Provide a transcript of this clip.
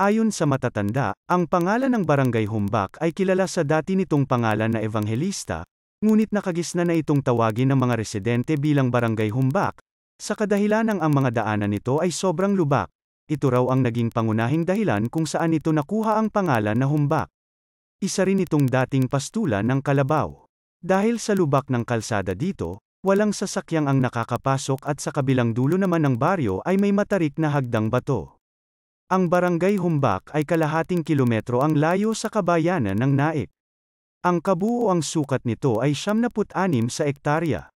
Ayon sa matatanda, ang pangalan ng barangay Humbak ay kilala sa dati nitong pangalan na Evangelista, ngunit nakagisna na itong tawagin ng mga residente bilang barangay Humbak, sa kadahilanang ang mga daanan nito ay sobrang lubak. Ito raw ang naging pangunahing dahilan kung saan ito nakuha ang pangalan na Humbak. Isa rin itong dating pastulan ng Kalabaw. Dahil sa lubak ng kalsada dito, walang sasakyang ang nakakapasok at sa kabilang dulo naman ng baryo ay may matarik na hagdang bato. Ang barangay Humbak ay kalahating kilometro ang layo sa kabayanan ng Naik. Ang kabuoang sukat nito ay 76 sa ektarya.